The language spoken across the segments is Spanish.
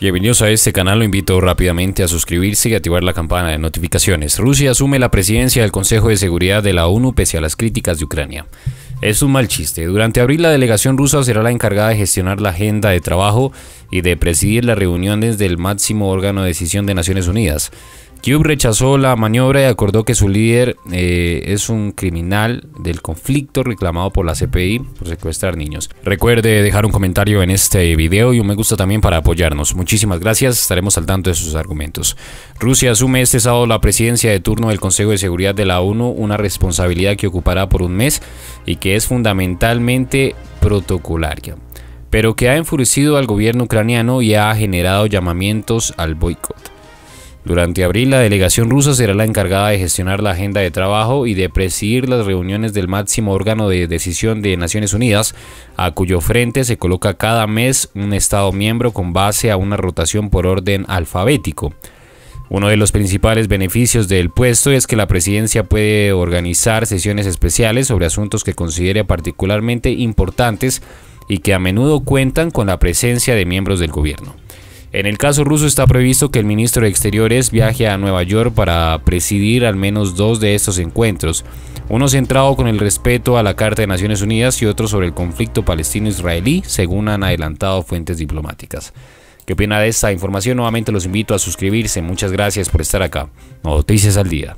Bienvenidos a este canal, lo invito rápidamente a suscribirse y activar la campana de notificaciones. Rusia asume la presidencia del Consejo de Seguridad de la ONU pese a las críticas de Ucrania. Es un mal chiste. Durante abril la delegación rusa será la encargada de gestionar la agenda de trabajo y de presidir las reuniones del máximo órgano de decisión de Naciones Unidas. Cube rechazó la maniobra y acordó que su líder eh, es un criminal del conflicto reclamado por la CPI por secuestrar niños. Recuerde dejar un comentario en este video y un me gusta también para apoyarnos. Muchísimas gracias, estaremos al tanto de sus argumentos. Rusia asume este sábado la presidencia de turno del Consejo de Seguridad de la ONU, una responsabilidad que ocupará por un mes y que es fundamentalmente protocolaria pero que ha enfurecido al gobierno ucraniano y ha generado llamamientos al boicot. Durante abril, la delegación rusa será la encargada de gestionar la agenda de trabajo y de presidir las reuniones del máximo órgano de decisión de Naciones Unidas, a cuyo frente se coloca cada mes un Estado miembro con base a una rotación por orden alfabético. Uno de los principales beneficios del puesto es que la presidencia puede organizar sesiones especiales sobre asuntos que considere particularmente importantes y que a menudo cuentan con la presencia de miembros del gobierno. En el caso ruso está previsto que el ministro de Exteriores viaje a Nueva York para presidir al menos dos de estos encuentros, uno centrado con el respeto a la Carta de Naciones Unidas y otro sobre el conflicto palestino-israelí, según han adelantado fuentes diplomáticas. ¿Qué opina de esta información? Nuevamente los invito a suscribirse. Muchas gracias por estar acá. Noticias al día.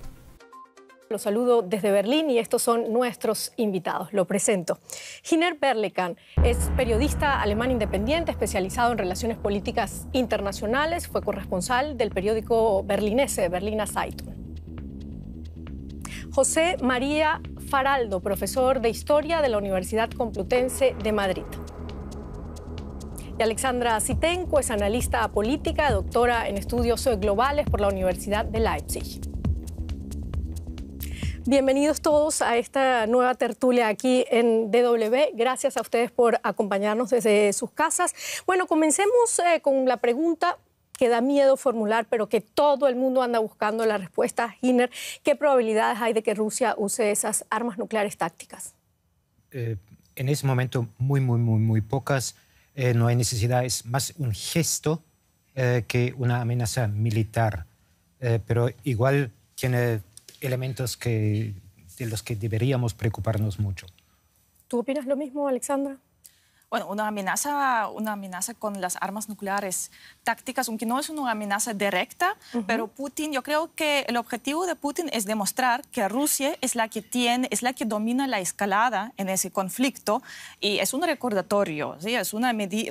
Los saludo desde Berlín y estos son nuestros invitados. Lo presento. Giner Berlekan es periodista alemán independiente especializado en relaciones políticas internacionales. Fue corresponsal del periódico berlinese Berliner Zeitung. José María Faraldo, profesor de Historia de la Universidad Complutense de Madrid. Y Alexandra Sitenko es analista política, doctora en estudios globales por la Universidad de Leipzig. Bienvenidos todos a esta nueva tertulia aquí en DW. Gracias a ustedes por acompañarnos desde sus casas. Bueno, comencemos eh, con la pregunta que da miedo formular, pero que todo el mundo anda buscando la respuesta, Hinner. ¿Qué probabilidades hay de que Rusia use esas armas nucleares tácticas? Eh, en ese momento, muy, muy, muy, muy pocas. Eh, no hay necesidad, es más un gesto que una amenaza militar. pero igual tiene elementos que, de los que deberíamos preocuparnos mucho. ¿Tú opinas lo mismo, Alexandra? bueno, una amenaza, una amenaza con las armas nucleares tácticas, aunque no es una amenaza directa, pero Putin, yo creo que el objetivo de Putin es demostrar que Rusia es la que tiene, es la que domina la escalada en ese conflicto y es un recordatorio, ¿sí? es una eh,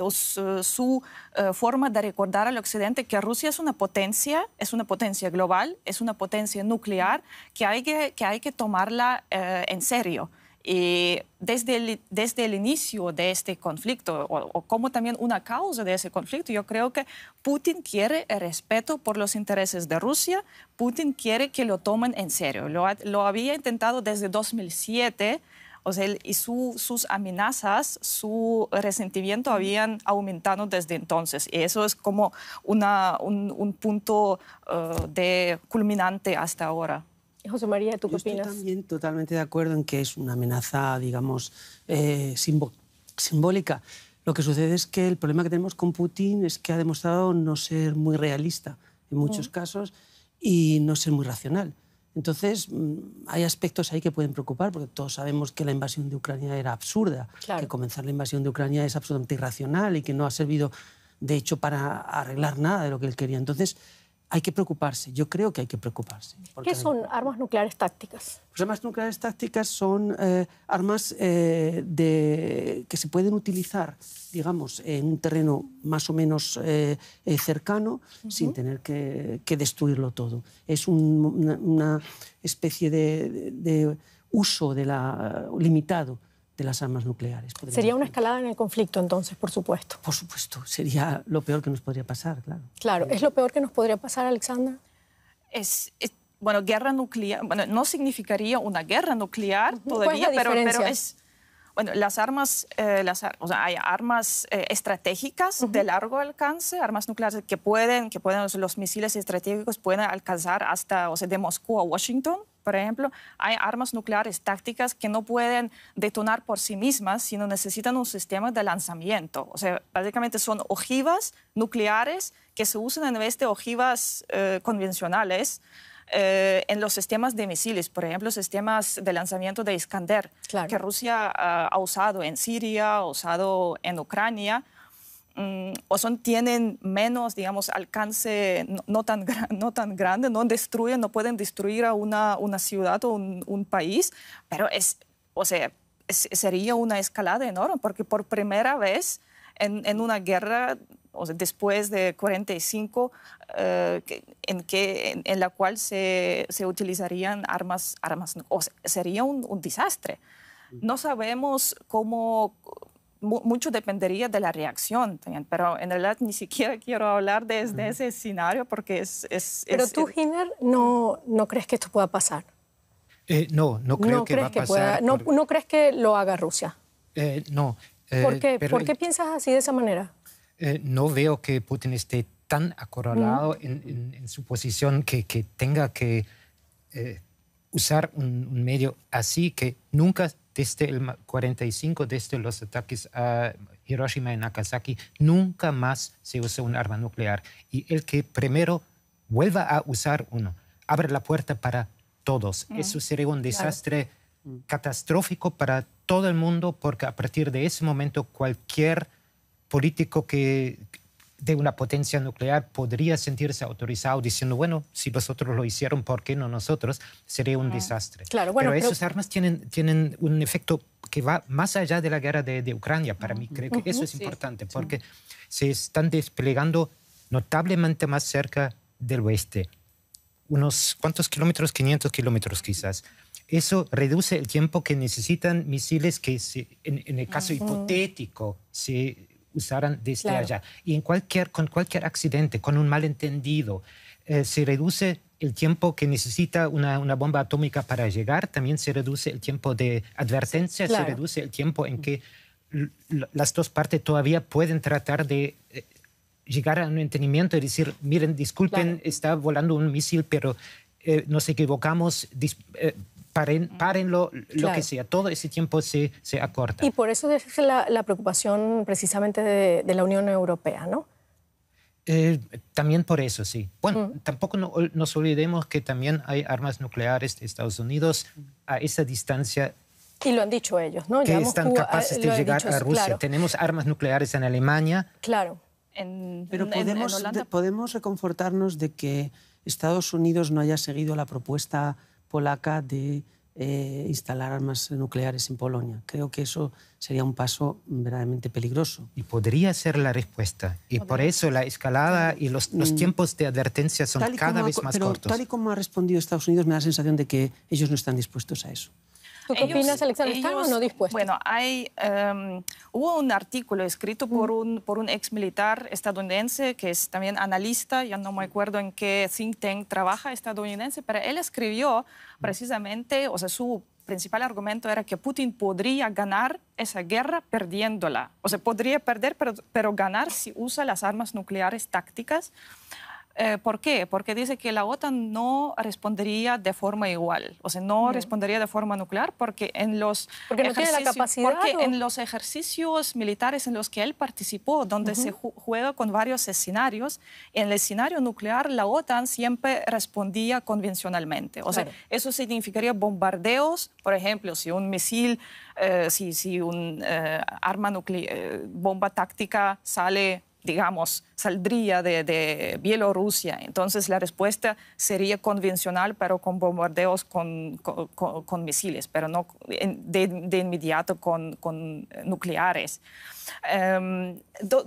su, eh, forma de recordar al Occidente que Rusia es una potencia, es una potencia global, es una potencia nuclear que hay que, hay que tomarla eh, en serio. Y eh, desde el, desde el inicio de este conflicto, o, como también una causa de ese conflicto, yo creo que Putin quiere el respeto por los intereses de Rusia, Putin quiere que lo tomen en serio. Lo, había intentado desde 2007. O sea, y sus amenazas, su resentimiento habían aumentado desde entonces. Y eso es como un, punto eh, de culminante hasta ahora. José María, ¿tú qué Yo Estoy también totalmente de acuerdo en que es una amenaza, digamos, eh, simbólica. Lo que sucede es que el problema que tenemos con Putin es que ha demostrado no ser muy realista en muchos mm. casos y no ser muy racional. Entonces, mm, hay aspectos ahí que pueden preocupar, porque todos sabemos que la invasión de Ucrania era absurda, que comenzar la invasión de Ucrania es absolutamente irracional y que no ha servido, de hecho, para arreglar nada de lo que él quería. Entonces, hay que preocuparse. Yo creo que hay que preocuparse. ¿Qué son armas nucleares tácticas? Las pues armas nucleares tácticas son eh, armas eh, que se pueden utilizar, digamos, en un terreno más o menos eh, cercano sin tener que, destruirlo todo. Es una, especie de, uso limitado de las armas nucleares. Sería una escalada en el conflicto entonces, por supuesto. Por supuesto, sería lo peor que nos podría pasar, claro. Claro, ¿es lo peor que nos podría pasar, Alexandra? Es, bueno, guerra nuclear, bueno, no significaría una guerra nuclear todavía, pues, pero, es... Bueno, las armas, eh, las, o sea, hay armas eh, estratégicas de largo alcance, armas nucleares que pueden, que pueden, los misiles estratégicos pueden alcanzar hasta, o sea, de Moscú a Washington. Por ejemplo, hay armas nucleares tácticas que no pueden detonar por sí mismas, sino necesitan un sistema de lanzamiento. O sea, básicamente son ojivas nucleares que se usan en vez de ojivas eh, convencionales. Eh, en los sistemas de misiles, por ejemplo, sistemas de lanzamiento de Iskander, que Rusia ha usado en Siria, ha usado en Ucrania, Mm, o son, tienen menos, digamos, alcance no, tan, no tan grande, no destruyen, no pueden destruir a una, ciudad o un, país, pero es, o sea, sería una escalada enorme, porque por primera vez en, una guerra o después de 45, eh, en, que, en, la cual se, utilizarían armas, armas sería un, un, desastre. Mm. No sabemos cómo, mucho dependería de la reacción pero en realidad ni siquiera quiero hablar de, ese escenario porque es... es pero tú, Giner, no, no crees que esto pueda pasar. Eh, no, no creo que va a pasar. Pueda, no, no, crees que lo haga Rusia? Eh, no. Eh, ¿Por, qué? ¿Por qué piensas así de esa manera? no veo que Putin esté tan acorralado en, su posición que, que tenga que usar un, medio así que nunca desde el 45, desde los ataques a Hiroshima y Nagasaki, nunca más se usa un arma nuclear. Y el que primero vuelva a usar uno, abre la puerta para todos. Eso sería un desastre mm. catastrófico para todo el mundo porque a partir de ese momento cualquier político que de una potencia nuclear podría sentirse autorizado diciendo, bueno, si vosotros lo hicieron, ¿por qué no nosotros? Sería un desastre. Claro, pero, esas armas tienen, tienen un efecto que va más allá de la guerra de, Ucrania. Para mí creo que eso es importante porque se están desplegando notablemente más cerca del oeste. Unos cuantos kilómetros, 500 kilómetros quizás. Eso reduce el tiempo que necesitan misiles que, en, el caso hipotético, se usaran desde allá. Y en cualquier, con cualquier accidente, con un malentendido, eh, se reduce el tiempo que necesita una, una, bomba atómica para llegar, también se reduce el tiempo de advertencia, se reduce el tiempo en que las dos partes todavía pueden tratar de eh, llegar a un entendimiento y decir, miren, disculpen, está volando un misil, pero eh, nos equivocamos, paren, párenlo, lo que sea. Todo ese tiempo se, se acorta. Y por eso es la, la preocupación precisamente de, la Unión Europea, ¿no? Eh, también por eso, sí. Bueno, tampoco no, nos olvidemos que también hay armas nucleares de Estados Unidos a esa distancia y lo han dicho ellos, ¿no? Que están capaces eh, de llegar a Rusia. Tenemos armas nucleares en Alemania. Claro. En, Pero podemos, podemos reconfortarnos de que Estados Unidos no haya seguido la propuesta polaca de eh, instalar armas nucleares en Polonia. Creo que eso sería un paso verdaderamente peligroso. Y podría ser la respuesta. Y por eso la escalada y los, mm. tiempos de advertencia son cada vez más pero cortos. Tal y como ha respondido Estados Unidos, me da la sensación de que ellos no están dispuestos a eso qué opinas, Alexandra? ¿Están o no dispuestos? Bueno, hay, em, hubo un artículo escrito por un, por un ex militar estadounidense que es también analista, ya no me acuerdo en qué think tank trabaja estadounidense, pero él escribió precisamente, o sea, su principal argumento era que Putin podría ganar esa guerra perdiéndola. O sea, podría perder, pero, pero ganar si usa las armas nucleares tácticas. Eh, ¿Por qué? Porque dice que la OTAN no respondería de forma igual, o sea, no respondería de forma nuclear porque en los porque, no tiene la capacidad, porque en los ejercicios militares en los que él participó, donde se juega con varios escenarios, en el escenario nuclear la OTAN siempre respondía convencionalmente, o sea, eso significaría bombardeos, por ejemplo, si un misil, eh, si, si un eh, arma nuclear, bomba táctica sale, digamos saldría de, Bielorrusia. Entonces la respuesta sería convencional, pero con bombardeos con, misiles, pero no de, inmediato con, nucleares. Em,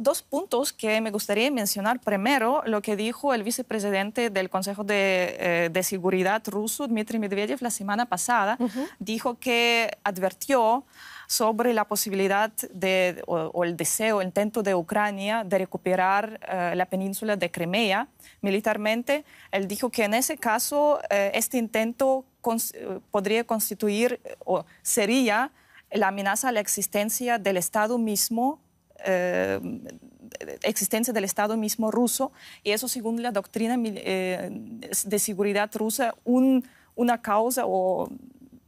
dos puntos que me gustaría mencionar. Primero, lo que dijo el vicepresidente del Consejo de, eh, Seguridad ruso, Dmitry Medvedev, la semana pasada. Dijo que advirtió sobre la posibilidad de, o, o, el deseo, el intento de Ucrania de recuperar eh, la península de Crimea militarmente, él dijo que en ese caso eh, este intento eh, podría constituir o sería la amenaza a la existencia del Estado mismo existencia del Estado mismo ruso, y eso según la doctrina de seguridad rusa, un, una causa o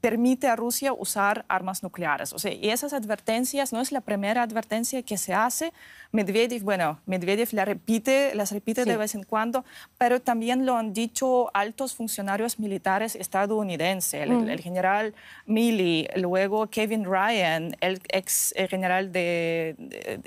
permite a Rusia usar armas nucleares. O sea, y esas advertencias no es la primera advertencia que se hace. Medvedev, bueno, Medvedev la repite, las repite de vez en cuando, pero también lo han dicho altos funcionarios militares estadounidenses, el, mm. general Milley, luego Kevin Ryan, el ex eh, general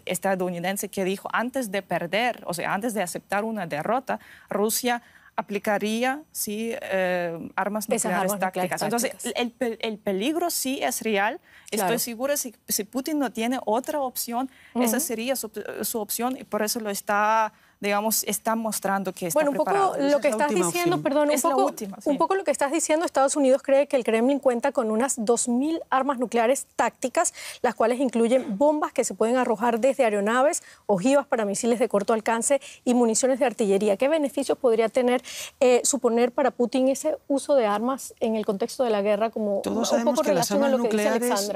estadounidense que dijo antes de perder, o sea, antes de aceptar una derrota, Rusia aplicaría sí, eh, armas nucleares tácticas. Entonces, el, el, peligro sí es real. Estoy segura si, si Putin no tiene otra opción, esa sería su opción y por eso lo está digamos, está mostrando que está Bueno, un poco lo que estás diciendo, perdón, un, poco, un poco lo que estás diciendo, Estados Unidos cree que el Kremlin cuenta con unas 2.000 armas nucleares tácticas, las cuales incluyen bombas que se pueden arrojar desde aeronaves, ojivas para misiles de corto alcance y municiones de artillería. ¿Qué beneficios podría tener, eh, suponer para Putin ese uso de armas en el contexto de la guerra como Todos poco que las armas que nucleares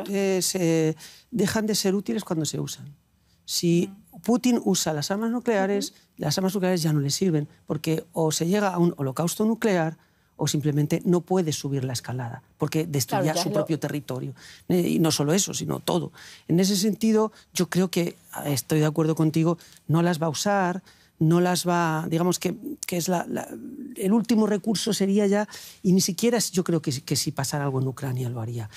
eh, dejan de ser útiles cuando se usan. Si Putin usa las armas nucleares, las armas nucleares ya no le sirven, porque o se llega a un holocausto nuclear o simplemente no puede subir la escalada, porque destruirá su propio territorio. Eh, y no solo eso, sino todo. En ese sentido, yo creo que, estoy de acuerdo contigo, no las va a usar, no las va, digamos que, que es la, el último recurso sería ya, y ni siquiera yo creo que, que si pasara algo en Ucrania lo haría.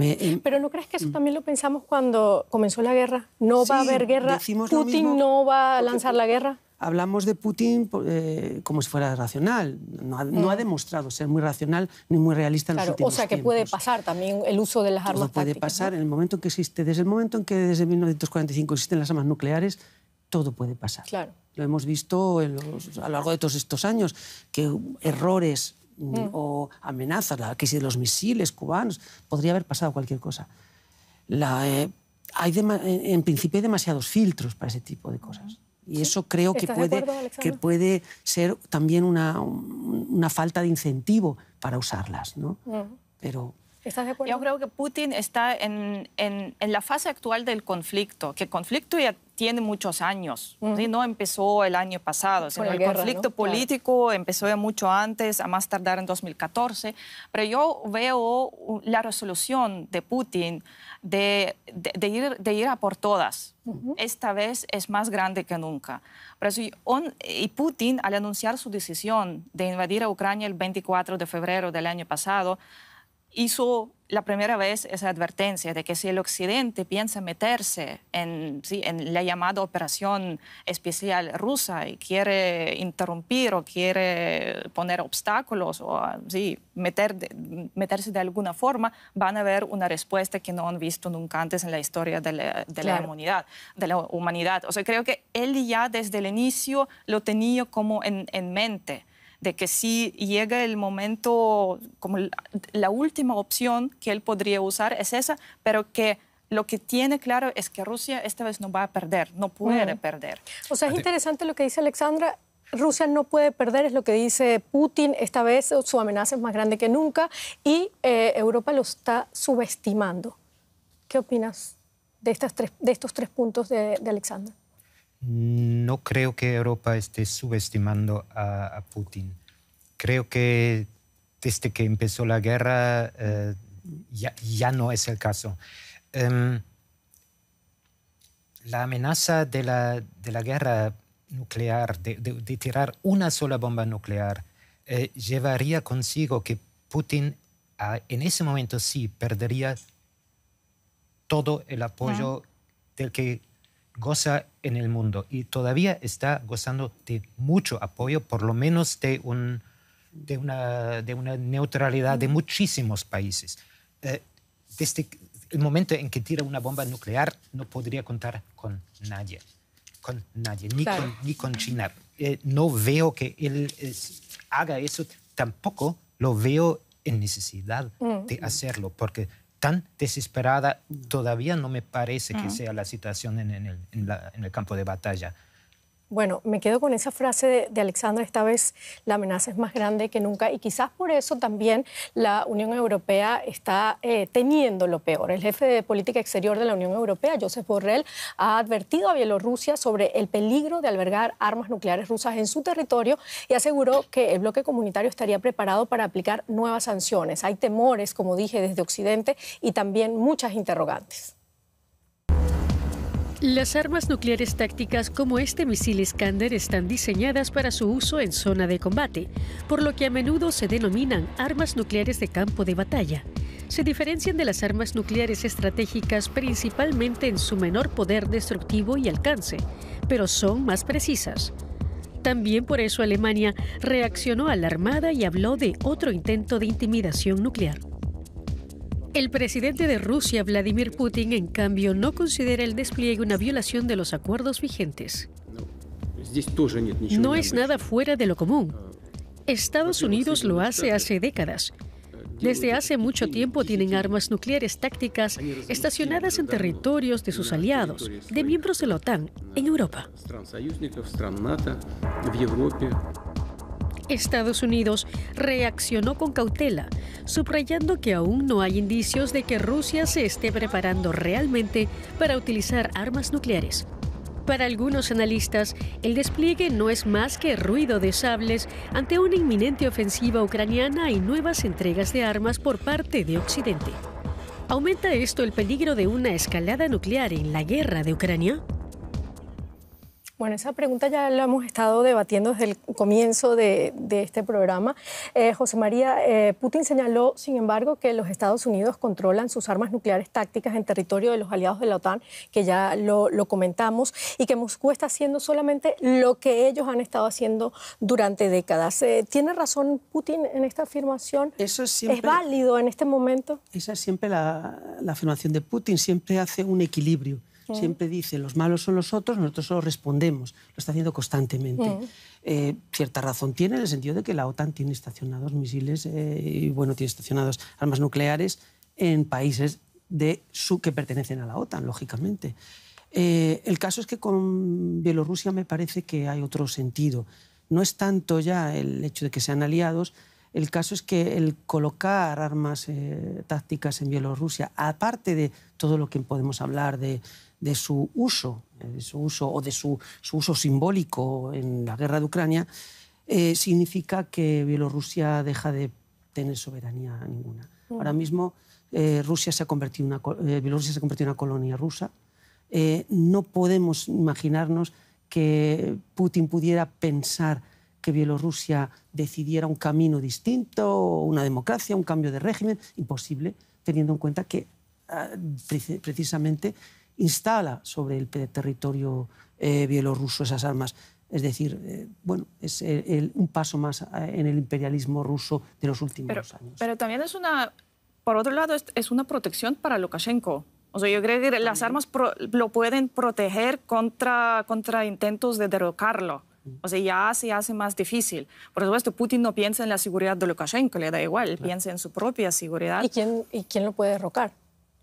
Eh, Pero ¿no crees que eso mm. también lo pensamos cuando comenzó la guerra? ¿No va a haber guerra? ¿Putin no va a lanzar la guerra? Hablamos de Putin pues, eh, como si fuera racional. No ha, mm. demostrado ser muy racional ni muy realista en los últimos O sea, que puede pasar también el uso de las Todo armas puede pasar en el momento que existe. Desde el momento en que desde 1945 existen las armas nucleares, todo puede pasar. Claro. Lo hemos visto a lo largo de todos estos años, que errores Mm. o amenazas, la crisis de los misiles cubanos, podría haber pasado cualquier cosa. Eh, hay en principio hay demasiados filtros para ese tipo de cosas. Y eso creo que puede, que puede ser también una, falta de incentivo para usarlas. ¿no? Mm. Yo creo que Putin está en, la fase actual del conflicto, que el conflicto ya tiene muchos años, no empezó el año pasado, sino el conflicto político empezó ya mucho antes, a más tardar en 2014, pero yo veo la resolución de Putin de, ir, de ir, a por todas. Esta vez es más grande que nunca. y Putin, al anunciar su decisión de invadir a Ucrania el 24 de febrero del año pasado, hizo la primera vez esa advertencia de que si el Occidente piensa meterse en, la llamada operación especial rusa y quiere interrumpir o quiere poner obstáculos o ah, Meter, meterse de alguna forma, van a ver una respuesta que no han visto nunca antes en la historia de la, humanidad, de la humanidad. O sea, creo que él ya desde el inicio lo tenía como en mente de que si llega el momento, como la última opción que él podría usar es esa, pero que lo que tiene claro es que Rusia esta vez no va a perder, no puede perder. O sea, es interesante lo que dice Alexandra. Rusia no puede perder, es lo que dice Putin. Esta vez su amenaza es más grande que nunca y eh, Europa lo está subestimando. ¿Qué opinas de, estos tres puntos de Alexandra? no creo que Europa esté subestimando a, Putin. Creo que desde que empezó la guerra eh, ya, no es el caso. Em, la amenaza de la, guerra nuclear, de, tirar una sola bomba nuclear, eh, llevaría consigo que Putin ah, en ese momento sí perdería todo el apoyo del que goza en el mundo y todavía está gozando de mucho apoyo, por lo menos de, una, neutralidad de muchísimos países. Eh, desde el momento en que tira una bomba nuclear no podría contar con nadie, con nadie, ni, con, China. Eh, no veo que él haga eso, tampoco lo veo en necesidad mm. de hacerlo, porque tan desesperada mm. todavía no me parece que sea la situación en, el, en el, campo de batalla. Bueno, me quedo con esa frase de, Alexandra, esta vez la amenaza es más grande que nunca y quizás por eso también la Unión Europea está eh, teniendo lo peor. El jefe de política exterior de la Unión Europea, Josep Borrell, ha advertido a Bielorrusia sobre el peligro de albergar armas nucleares rusas en su territorio y aseguró que el bloque comunitario estaría preparado para aplicar nuevas sanciones. Hay temores, como dije, desde Occidente y también muchas interrogantes. Las armas nucleares tácticas como este misil Iskander están diseñadas para su uso en zona de combate, por lo que a menudo se denominan armas nucleares de campo de batalla. Se diferencian de las armas nucleares estratégicas principalmente en su menor poder destructivo y alcance, pero son más precisas. También por eso Alemania reaccionó alarmada y habló de otro intento de intimidación nuclear. El presidente de Rusia, Vladimir Putin, en cambio, no considera el despliegue una violación de los acuerdos vigentes. No es nada fuera de lo común. Estados Unidos lo hace hace décadas. Desde hace mucho tiempo tienen armas nucleares tácticas estacionadas en territorios de sus aliados, de miembros de la OTAN, en Europa. Estados Unidos reaccionó con cautela, subrayando que aún no hay indicios de que Rusia se esté preparando realmente para utilizar armas nucleares. Para algunos analistas, el despliegue no es más que ruido de sables ante una inminente ofensiva ucraniana y nuevas entregas de armas por parte de Occidente. ¿Aumenta esto el peligro de una escalada nuclear en la guerra de Ucrania? Bueno, esa pregunta ya la hemos estado debatiendo desde el comienzo de, este programa. Eh, José María, eh, Putin señaló, sin embargo, que los Estados Unidos controlan sus armas nucleares tácticas en territorio de los aliados de la OTAN, que ya lo, comentamos, y que Moscú está haciendo solamente lo que ellos han estado haciendo durante décadas. Eh, ¿Tiene razón Putin en esta afirmación? Eso ¿Es válido en este momento? Esa es siempre la, la afirmación de Putin, siempre hace un equilibrio siempre dice, los malos son los otros, nosotros solo respondemos. Lo está haciendo constantemente. Mm. Eh, cierta razón tiene en el sentido de que la OTAN tiene estacionados misiles eh, y, bueno, tiene estacionados armas nucleares en países de su, que pertenecen a la OTAN, lógicamente. Eh, el caso es que con Bielorrusia me parece que hay otro sentido. No es tanto ya el hecho de que sean aliados, el caso es que el colocar armas tácticas en Bielorrusia, aparte de todo lo que podemos hablar de, de su uso, eh, de su uso o de su, su uso simbólico en la guerra de Ucrania, eh, significa que Bielorrusia deja de tener soberanía ninguna. Mm. Ahora mismo eh, Rusia se ha convertido una, Bielorrusia se ha convertido en una colonia rusa. no podemos imaginarnos que Putin pudiera pensar que Bielorrusia decidiera un camino distinto, una democracia, un cambio de régimen, imposible, teniendo en cuenta que ah, precisamente instala sobre el territorio eh, bielorruso esas armas. Es decir, eh, bueno, es un paso más eh, en el imperialismo ruso de los últimos años. Pero también es una, por otro lado, es, una protección para Lukashenko. O sea, yo creo que las armas lo pueden proteger contra, contra intentos de derrocarlo. O sea, ya se hace más difícil. Por supuesto, Putin no piensa en la seguridad de Lukashenko, le da igual, piensa en su propia seguridad. ¿Y quién, ¿Y quién lo puede derrocar?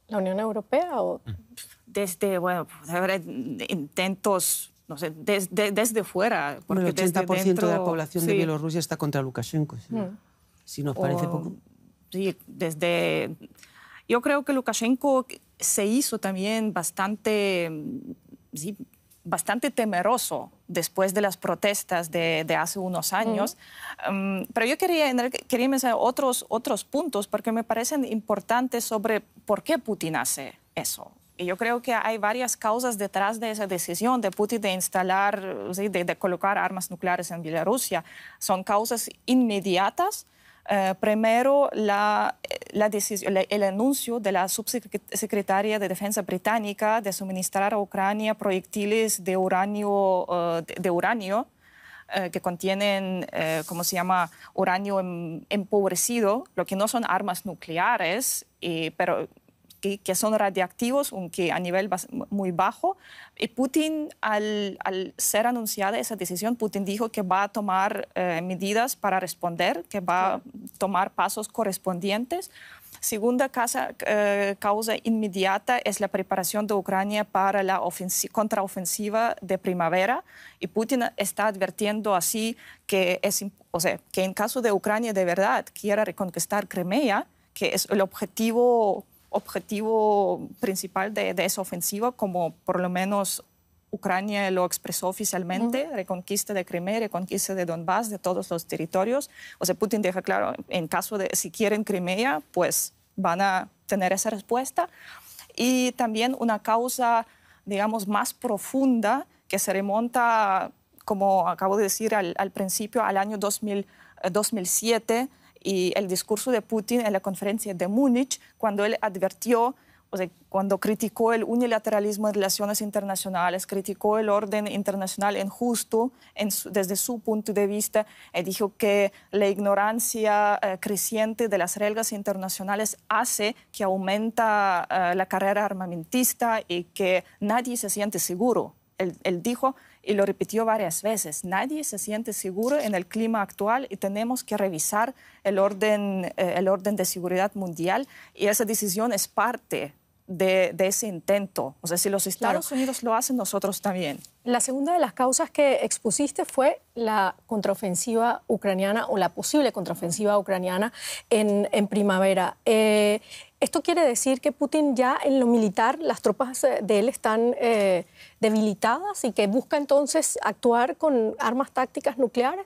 ¿La Unión Europea o...? Mm desde, este, bueno, pues, intentos, no sé, desde, desde fuera. Porque el 80% de la población de Bielorrusia está contra Lukashenko, si, mm. nos parece poco. Sí, desde... Yo creo que Lukashenko se hizo también bastante, sí, bastante temeroso después de las protestas de, hace unos mm. años. Mm, pero yo quería, quería mencionar otros, otros puntos porque me parecen importantes sobre por qué Putin hace eso. Y yo creo que hay varias causas detrás de esa decisión de Putin de instalar, de, colocar armas nucleares en Bielorrusia. Son causas inmediatas. Eh, primero, la, la decisión, el anuncio de la subsecretaria de Defensa británica de suministrar a Ucrania proyectiles de uranio, eh, de, uranio eh, que contienen, eh, ¿cómo se llama?, uranio em, empobrecido, lo que no son armas nucleares, pero que, son radiactivos, aunque a nivel muy bajo. Y Putin, al, al, ser anunciada esa decisión, Putin dijo que va a tomar eh, medidas para responder, que va a tomar pasos correspondientes. Segunda casa, eh, causa inmediata es la preparación de Ucrania para la contraofensiva de primavera y Putin está advirtiendo así que, es, o sea, que en caso de Ucrania de verdad quiera reconquistar Crimea, que es el objetivo objetivo principal de, esa ofensiva, como por lo menos Ucrania lo expresó oficialmente, reconquista de Crimea, reconquista de Donbass, de todos los territorios. O sea, Putin deja claro, en caso de si quieren Crimea, pues van a tener esa respuesta. Y también una causa, digamos, más profunda que se remonta, como acabo de decir al, principio, al año 2007 y el discurso de Putin en la conferencia de Múnich, cuando él advirtió, o cuando criticó el unilateralismo en relaciones internacionales, criticó el orden internacional injusto en desde su punto de vista, eh, dijo que la ignorancia eh, creciente de las reglas internacionales hace que aumenta eh, la carrera armamentista y que nadie se siente seguro. él, él dijo y lo repitió varias veces. Nadie se siente seguro en el clima actual y tenemos que revisar el orden, eh, el orden de seguridad mundial y esa decisión es parte de, ese intento. O sea, si los Estados Unidos lo hacen, nosotros también. La segunda de las causas que expusiste fue la contraofensiva ucraniana o la posible contraofensiva ucraniana en, primavera. Eh, esto quiere decir que Putin ya en lo militar, las tropas de él están eh, debilitadas y que busca entonces actuar con armas tácticas nucleares.